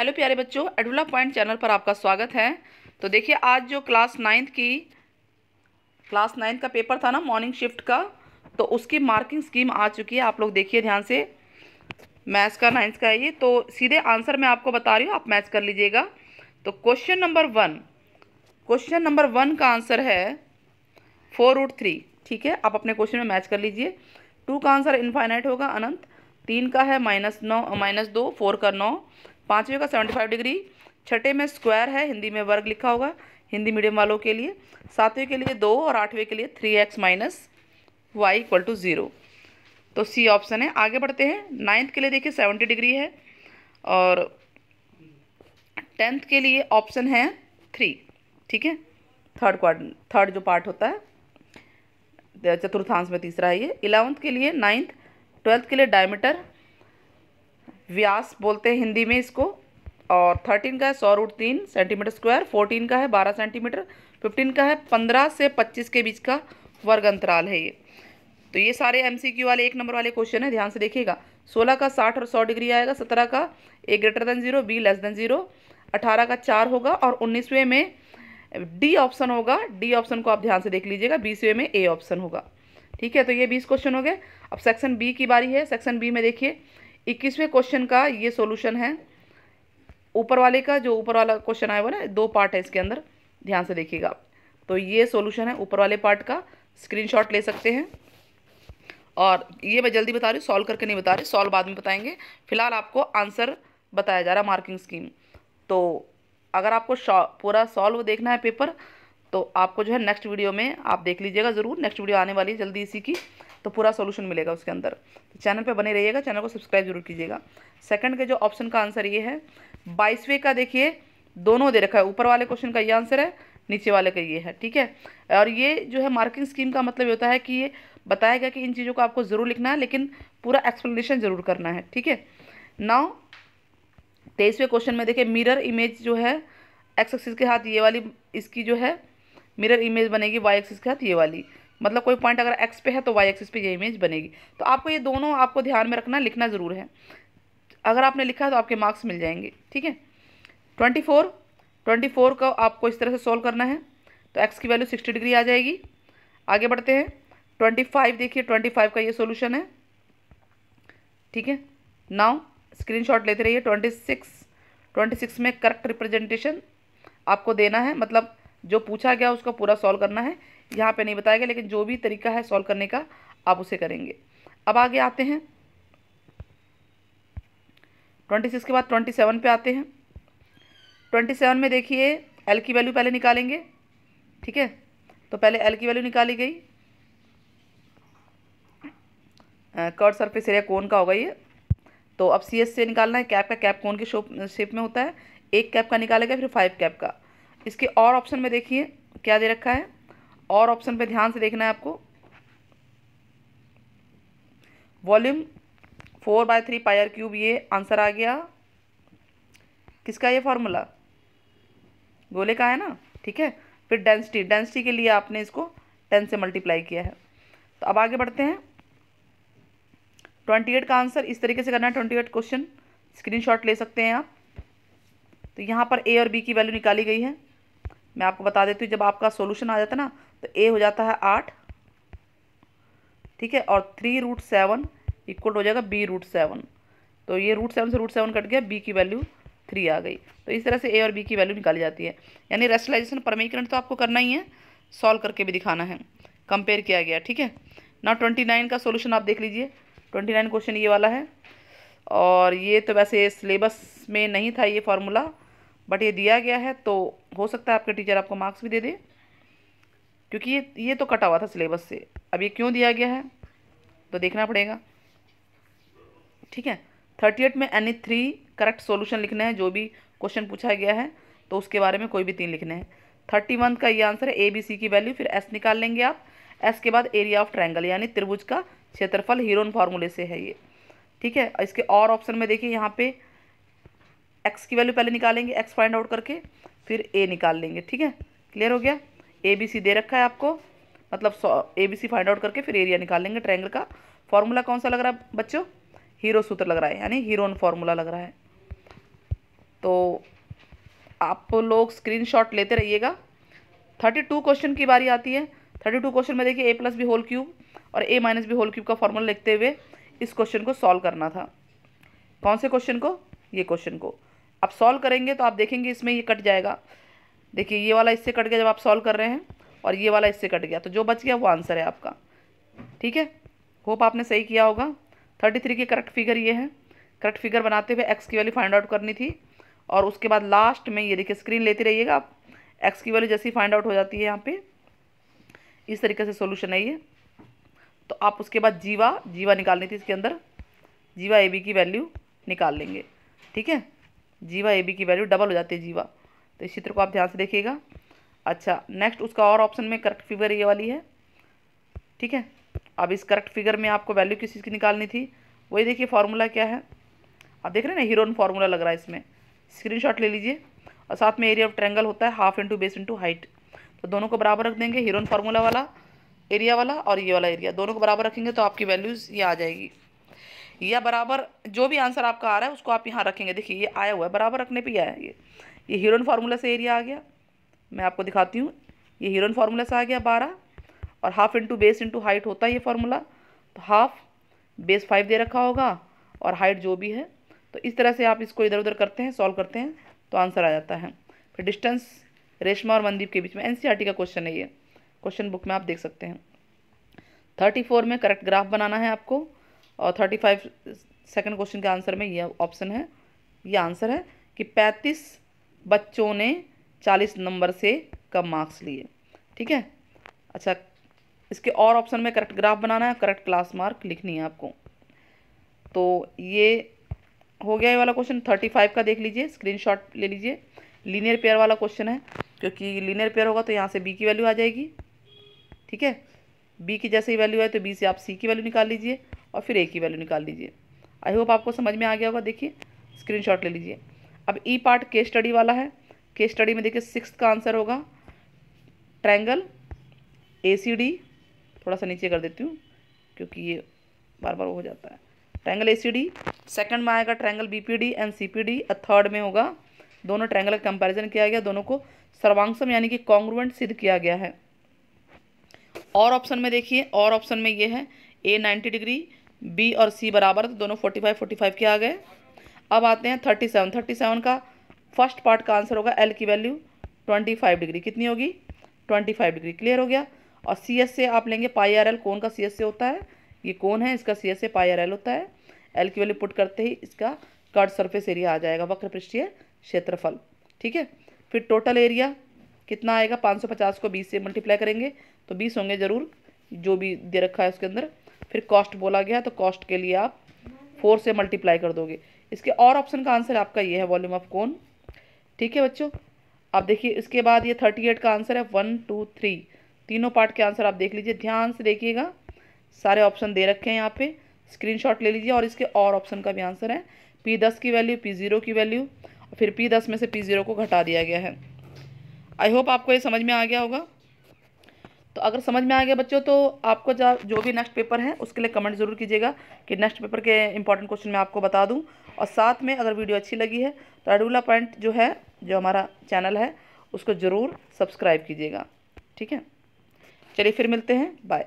hello प्यारे बच्चों एडवला point channel पर आपका स्वागत है तो देखिए आज जो क्लास नाइन्थ की क्लास नाइन्थ का पेपर था ना मॉर्निंग शिफ्ट का तो उसकी मार्किंग स्कीम आ चुकी है आप लोग देखिए ध्यान से मैथ्स का नाइन्थ का ये तो सीधे आंसर मैं आपको बता रही हूँ आप मैच कर लीजिएगा तो question number one question number one का आंसर है फोर रूट थ्री ठीक है आप अपने क्वेश्चन में मैच कर लीजिए टू का आंसर इनफाइनाइट होगा अनंत तीन का है माइनस नौ माइनस दो फोर का नौ पाँचवें का सेवेंटी फाइव डिग्री छठे में स्क्वायर है हिंदी में वर्ग लिखा होगा हिंदी मीडियम वालों के लिए सातवें के लिए दो और आठवें के लिए three X minus Y equal to zero तो सी ऑप्शन है आगे बढ़ते हैं नाइन्थ के लिए देखिए सेवेंटी डिग्री है और टेंथ के लिए ऑप्शन है थ्री ठीक है थर्ड क्वार थर्ड जो पार्ट होता है चतुर्थांश में तीसरा है ये इलेवंथ के लिए नाइन्थ ट्वेल्थ के लिए डायमीटर व्यास बोलते हैं हिंदी में इसको और थर्टीन का है सौ रूट तीन सेंटीमीटर स्क्वायर फोर्टीन का है बारह सेंटीमीटर फिफ्टीन का है पंद्रह से पच्चीस के बीच का वर्ग अंतराल है ये तो ये सारे एम सी क्यू वाले एक नंबर वाले क्वेश्चन है ध्यान से देखिएगा सोलह का साठ और सौ डिग्री आएगा सत्रह का A greater than zero B less than zero अठारह का चार होगा और उन्नीसवें में डी ऑप्शन होगा डी ऑप्शन को आप ध्यान से देख लीजिएगा बीसवें में ए ऑप्शन होगा ठीक है तो ये बीस क्वेश्चन हो गए अब सेक्शन बी की बारी है सेक्शन बी में देखिए इक्कीसवें क्वेश्चन का ये सॉल्यूशन है ऊपर वाले का जो ऊपर वाला क्वेश्चन आया हुआ ना दो पार्ट है इसके अंदर ध्यान से देखिएगा तो ये सॉल्यूशन है ऊपर वाले पार्ट का स्क्रीनशॉट ले सकते हैं और ये मैं जल्दी बता रही हूँ सॉल्व करके नहीं बता रही सॉल्व बाद में बताएंगे फिलहाल आपको आंसर बताया जा रहा मार्किंग स्कीम तो अगर आपको पूरा सॉल्व देखना है पेपर तो आपको जो है नेक्स्ट वीडियो में आप देख लीजिएगा ज़रूर नेक्स्ट वीडियो आने वाली है जल्दी इसी की तो पूरा सोल्यूशन मिलेगा उसके अंदर तो चैनल पर बने रहिएगा चैनल को सब्सक्राइब जरूर कीजिएगा सेकंड के जो ऑप्शन का आंसर ये है बाईसवें का देखिए दोनों दे रखा है ऊपर वाले क्वेश्चन का ये आंसर है नीचे वाले का ये है ठीक है और ये जो है मार्किंग स्कीम का मतलब ये होता है कि ये बताया गया कि इन चीज़ों को आपको ज़रूर लिखना है लेकिन पूरा एक्सप्लेनेशन ज़रूर करना है ठीक है नाउ तेईसवें क्वेश्चन में देखिए मिरर इमेज जो है एक्स एक्सिस के हाथ ये वाली इसकी जो है मिरर इमेज बनेगी वाई एक्सिस के हाथ ये वाली मतलब कोई पॉइंट अगर एक्स पे है तो वाई एक्सिस पे ये इमेज बनेगी तो आपको ये दोनों आपको ध्यान में रखना लिखना ज़रूर है अगर आपने लिखा है तो आपके मार्क्स मिल जाएंगे ठीक है ट्वेंटी फोर ट्वेंटी फोर का आपको इस तरह से सोल्व करना है तो एक्स की वैल्यू सिक्सटी डिग्री आ जाएगी आगे बढ़ते हैं ट्वेंटी फाइव देखिए ट्वेंटी फाइव का ये सोल्यूशन है ठीक है नाउ शॉट लेते रहिए ट्वेंटी सिक्स ट्वेंटी सिक्स में करेक्ट रिप्रेजेंटेशन आपको देना है मतलब जो पूछा गया उसका पूरा सॉल्व करना है यहाँ पे नहीं बताया गया लेकिन जो भी तरीका है सॉल्व करने का आप उसे करेंगे अब आगे आते हैं ट्वेंटी सिक्स के बाद ट्वेंटी सेवन पे आते हैं ट्वेंटी सेवन में देखिए एल की वैल्यू पहले निकालेंगे ठीक है तो पहले एल की वैल्यू निकाली गई कर्ड सरफेस एरिया कौन का होगा ये तो अब सी एस से निकालना है कैप का कैप कौन के शेप में होता है एक कैप का निकालेगा फिर फाइव कैप का इसके और ऑप्शन में देखिए क्या दे रखा है और ऑप्शन पे ध्यान से देखना है आपको volume four by three pi r cube ये आंसर आ गया किसका ये फार्मूला गोले का है ना ठीक है फिर डेंसिटी डेंसिटी के लिए आपने इसको टेन से मल्टीप्लाई किया है तो अब आगे बढ़ते हैं ट्वेंटी एट का आंसर इस तरीके से करना है ट्वेंटी एट क्वेश्चन स्क्रीनशॉट ले सकते हैं आप तो यहाँ पर ए और बी की वैल्यू निकाली गई है मैं आपको बता देती हूँ जब आपका सोल्यूशन आ जाता है ना तो ए हो जाता है आठ ठीक है और थ्री रूट सेवन इक्वल हो जाएगा बी रूट सेवन तो ये रूट सेवन से रूट सेवन कट गया बी की वैल्यू थ्री आ गई तो इस तरह से ए और बी की वैल्यू निकाली जाती है यानी रेस्टलाइजेशन परमीकरण तो आपको करना ही है सॉल्व करके भी दिखाना है कंपेयर किया गया ठीक है ना ट्वेंटी नाइन का सोल्यूशन आप देख लीजिए ट्वेंटी नाइन क्वेश्चन ये वाला है और ये तो वैसे सिलेबस में नहीं था ये फार्मूला बट ये दिया गया है तो हो सकता है आपका टीचर आपको मार्क्स भी दे दे क्योंकि ये ये तो कटा हुआ था सिलेबस से अब ये क्यों दिया गया है तो देखना पड़ेगा ठीक है थर्टी एट में एनी थ्री करेक्ट सोल्यूशन लिखना है जो भी क्वेश्चन पूछा गया है तो उसके बारे में कोई भी तीन लिखने हैं थर्टी वन का ये आंसर है ए बी सी की वैल्यू फिर एस निकाल लेंगे आप एस के बाद एरिया ऑफ ट्रायंगल यानी त्रिभुज का क्षेत्रफल हीरोन फार्मूले से है ये ठीक है इसके और ऑप्शन में देखिए यहाँ पे एक्स की वैल्यू पहले निकालेंगे एक्स फाइंड आउट करके फिर ए निकाल लेंगे ठीक है क्लियर हो गया ए बी सी दे रखा है आपको मतलब A B C find out करके फिर एरिया निकाल लेंगे ट्रायंगल का फॉर्मूला कौन सा लग रहा है बच्चों हीरो सूत्र लग रहा है यानी हीरोन फार्मूला लग रहा है तो आप लोग शॉट लेते रहिएगा थर्टी टू क्वेश्चन की बारी आती है थर्टी टू क्वेश्चन में देखिए A plus B whole cube और A minus B whole cube का फॉर्मूला लिखते हुए इस क्वेश्चन को सॉल्व करना था कौन से क्वेश्चन को ये क्वेश्चन को आप सॉल्व करेंगे तो आप देखेंगे इसमें ये कट जाएगा देखिए ये वाला इससे कट गया जब आप सॉल्व कर रहे हैं और ये वाला इससे कट गया तो जो बच गया वो आंसर है आपका ठीक है होप आपने सही किया होगा थर्टी थ्री की करेक्ट फिगर ये है करेक्ट फिगर बनाते हुए एक्स की वैल्यू फाइंड आउट करनी थी और उसके बाद लास्ट में ये देखिए स्क्रीन लेते रहिएगा आप एक्स की वैल्यू जैसे ही फाइंड आउट हो जाती है यहाँ पर इस तरीके से सोल्यूशन है ये तो आप उसके बाद जीवा जीवा निकालनी थी इसके अंदर जीवा ए बी की वैल्यू निकाल लेंगे ठीक है जीवा ए बी की वैल्यू डबल हो जाती है जीवा तो इस चित्र को आप ध्यान से देखिएगा अच्छा नेक्स्ट उसका और ऑप्शन में करेक्ट फिगर ये वाली है ठीक है अब इस करेक्ट फिगर में आपको वैल्यू किस चीज़ की निकालनी थी वही देखिए फार्मूला क्या है आप देख रहे हैं ना हीरोन फार्मूला लग रहा है इसमें स्क्रीन ले लीजिए और साथ में एरिया ऑफ ट्रैंगल होता है half into base into height तो दोनों को बराबर रख देंगे हीरोन फार्मूला वाला एरिया वाला और ये वाला एरिया दोनों को बराबर रखेंगे तो आपकी वैल्यूज़ ये आ जाएगी या बराबर जो भी आंसर आपका आ रहा है उसको आप यहाँ रखेंगे देखिए ये आया हुआ है बराबर रखने पर ही आया है ये ये हीरोन फार्मूला से एरिया आ गया मैं आपको दिखाती हूँ ये हीरोन फार्मूला से आ गया बारह और half into base into height होता है ये फार्मूला तो हाफ बेस फाइव दे रखा होगा और हाइट जो भी है तो इस तरह से आप इसको इधर उधर करते हैं सॉल्व करते हैं तो आंसर आ जाता है फिर डिस्टेंस रेशमा और मनदीप के बीच में एन e का क्वेश्चन है ये क्वेश्चन बुक में आप देख सकते हैं थर्टी फोर में करेक्ट ग्राफ बनाना है आपको और थर्टी फाइव सेकेंड क्वेश्चन के आंसर में यह ऑप्शन है ये आंसर है कि पैंतीस बच्चों ने चालीस नंबर से कम मार्क्स लिए ठीक है अच्छा इसके और ऑप्शन में करेक्ट ग्राफ बनाना है करेक्ट क्लास मार्क लिखनी है आपको तो ये हो गया ये वाला क्वेश्चन थर्टी फाइव का देख लीजिए स्क्रीनशॉट ले लीजिए लीनियर पेयर वाला क्वेश्चन है क्योंकि लीनियर पेयर होगा तो यहाँ से बी की वैल्यू आ जाएगी ठीक है बी की जैसे ही वैल्यू है तो बी से आप सी की वैल्यू निकाल लीजिए और फिर ए की वैल्यू निकाल लीजिए आई होप आपको समझ में आ गया होगा देखिए स्क्रीनशॉट ले लीजिए अब ई पार्ट केस स्टडी वाला है केस स्टडी में देखिए सिक्स का आंसर होगा ट्रैंगल ए सी डी थोड़ा सा नीचे कर देती हूँ क्योंकि ये बार बार हो जाता है triangle A C D second में आएगा triangle B P D and C P D और थर्ड में होगा दोनों ट्रैंगल का कंपैरिजन किया गया दोनों को सर्वांगसम यानी कि कॉन्ग्रुवेंट सिद्ध किया गया है और ऑप्शन में देखिए और ऑप्शन में ये है ए नाइन्टी डिग्री बी और सी बराबर तो दोनों फोर्टी फाइव फोर्टी फाइव के आ गए अब आते हैं थर्टी सेवन थर्टी सेवन का फर्स्ट पार्ट का आंसर होगा एल की वैल्यू ट्वेंटी फाइव डिग्री कितनी होगी ट्वेंटी फाइव डिग्री क्लियर हो गया और सी एस से आप लेंगे पाई आर एल कौन का सी एस से होता है ये कौन है इसका सी एस से पाई आर एल होता है एल की वैल्यू पुट करते ही इसका कट सरफेस एरिया आ जाएगा वक्र पृष्ठीय क्षेत्रफल ठीक है फिर टोटल एरिया कितना आएगा 550 को 20 से मल्टीप्लाई करेंगे तो 20 होंगे ज़रूर जो भी दे रखा है उसके अंदर फिर कॉस्ट बोला गया तो कॉस्ट के लिए आप फोर से मल्टीप्लाई कर दोगे इसके और ऑप्शन का आंसर आपका ये है वॉल्यूम ऑफ कौन ठीक है बच्चों आप देखिए इसके बाद ये थर्टी एट का आंसर है वन टू थ्री तीनों पार्ट के आंसर आप देख लीजिए ध्यान से देखिएगा सारे ऑप्शन दे रखे हैं यहाँ पे स्क्रीनशॉट ले लीजिए और इसके और ऑप्शन का भी आंसर है पी दस की वैल्यू पी ज़ीरो की वैल्यू और फिर पी दस में से पी ज़ीरो को घटा दिया गया है आई होप आपको ये समझ में आ गया होगा तो अगर समझ में आ गया बच्चों तो आपको जा जो भी नेक्स्ट पेपर है उसके लिए कमेंट ज़रूर कीजिएगा कि नेक्स्ट पेपर के इंपॉर्टेंट क्वेश्चन मैं आपको बता दूँ और साथ में अगर वीडियो अच्छी लगी है तो अडूला पॉइंट जो है जो हमारा चैनल है उसको ज़रूर सब्सक्राइब कीजिएगा ठीक है चलिए फिर मिलते हैं बाय